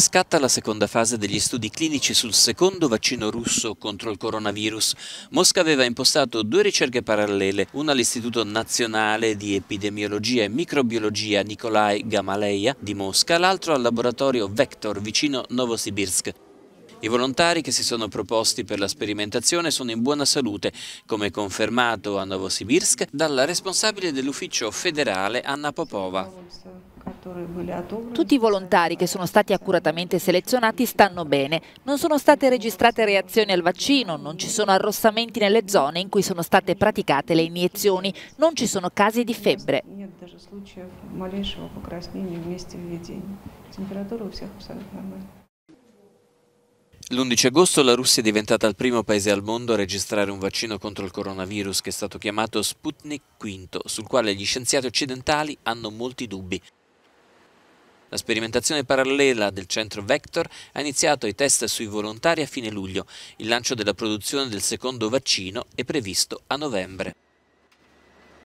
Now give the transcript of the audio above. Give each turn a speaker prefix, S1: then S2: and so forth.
S1: scatta la seconda fase degli studi clinici sul secondo vaccino russo contro il coronavirus. Mosca aveva impostato due ricerche parallele, una all'Istituto Nazionale di Epidemiologia e Microbiologia Nikolai Gamaleya di Mosca, l'altro al laboratorio Vector vicino Novosibirsk. I volontari che si sono proposti per la sperimentazione sono in buona salute, come confermato a Novosibirsk dalla responsabile dell'ufficio federale Anna Popova.
S2: Tutti i volontari che sono stati accuratamente selezionati stanno bene, non sono state registrate reazioni al vaccino, non ci sono arrossamenti nelle zone in cui sono state praticate le iniezioni, non ci sono casi di febbre.
S1: L'11 agosto la Russia è diventata il primo paese al mondo a registrare un vaccino contro il coronavirus che è stato chiamato Sputnik V, sul quale gli scienziati occidentali hanno molti dubbi. La sperimentazione parallela del centro Vector ha iniziato i test sui volontari a fine luglio. Il lancio della produzione del secondo vaccino è previsto a novembre.